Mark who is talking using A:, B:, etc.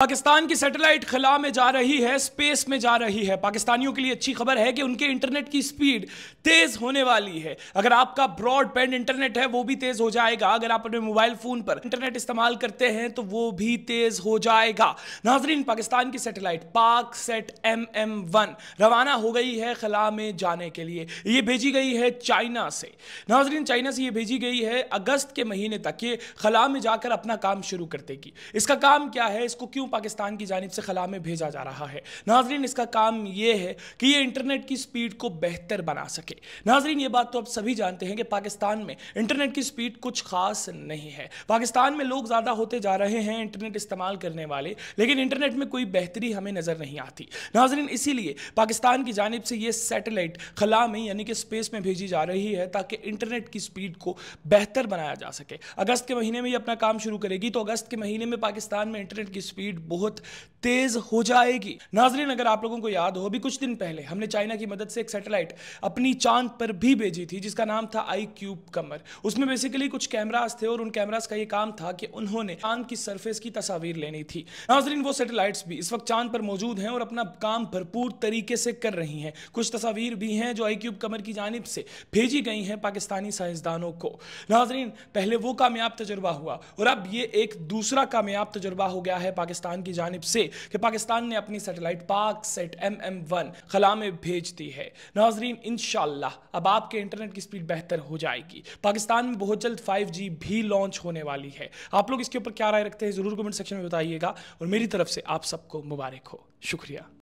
A: पाकिस्तान की सैटेलाइट खला में जा रही है स्पेस में जा रही है पाकिस्तानियों के लिए अच्छी खबर है कि उनके इंटरनेट की स्पीड तेज होने वाली है अगर आपका ब्रॉडबैंड इंटरनेट है वो भी तेज हो जाएगा अगर आप अपने मोबाइल फोन पर इंटरनेट इस्तेमाल करते हैं तो वो भी तेज हो जाएगा नाजरीन पाकिस्तान की सेटेलाइट पाक सेट एम एम वन रवाना हो गई है खला में जाने के लिए ये भेजी गई है चाइना से नाजरीन चाइना से ये भेजी गई है अगस्त के महीने तक ये खला में जाकर अपना काम शुरू कर देगी इसका काम क्या है इसको क्यों पाकिस्तान की जानब से खला में भेजा जा रहा है नाजरीन इसका काम यह है कि यह इंटरनेट की स्पीड को बेहतर बना सके नाजरीन ये बात तो आप सभी जानते हैं कि पाकिस्तान में इंटरनेट की स्पीड कुछ खास नहीं है पाकिस्तान में लोग ज़्यादा होते जा रहे हैं इंटरनेट इस्तेमाल करने वाले लेकिन इंटरनेट में कोई बेहतरी हमें नज़र नहीं आती नाजरीन इसीलिए पाकिस्तान की जानब से यह सैटेलाइट खला में यानी कि स्पेस में भेजी जा रही है ताकि इंटरनेट की स्पीड को बेहतर बनाया जा सके अगस्त के महीने में यह अपना काम शुरू करेगी तो अगस्त के महीने में पाकिस्तान में इंटरनेट की स्पीड बहुत तेज हो जाएगी नाजरीन अगर आप लोगों को याद हो अभी कुछ दिन पहले हमने चाइना की मदद से एक सैटेलाइट अपनी चांद पर भी भेजी थी जिसका नाम था आई क्यूब कमर उसमें बेसिकली कुछ कैमराज थे और उन कैमराज का ये काम था कि उन्होंने चांद की सरफेस की तस्वीर लेनी थी नाजरीन वो सैटेलाइट्स भी इस वक्त चांद पर मौजूद हैं और अपना काम भरपूर तरीके से कर रही हैं कुछ तस्वीर भी हैं जो आई क्यूब कमर की जानब से भेजी गई हैं पाकिस्तानी साइंसदानों को नाजरीन पहले वो कामयाब तजुर्बा हुआ और अब ये एक दूसरा कामयाब तजुर्बा हो गया है पाकिस्तान की जानब से कि पाकिस्तान ने अपनी सैटेलाइट पाक सेट एम एम वन खला में भेज दी है नाजरीन इन अब आपके इंटरनेट की स्पीड बेहतर हो जाएगी पाकिस्तान में बहुत जल्द फाइव जी भी लॉन्च होने वाली है आप लोग इसके ऊपर क्या राय रखते हैं ज़रूर कमेंट सेक्शन में बताइएगा और मेरी तरफ से आप सबको मुबारक हो शुक्रिया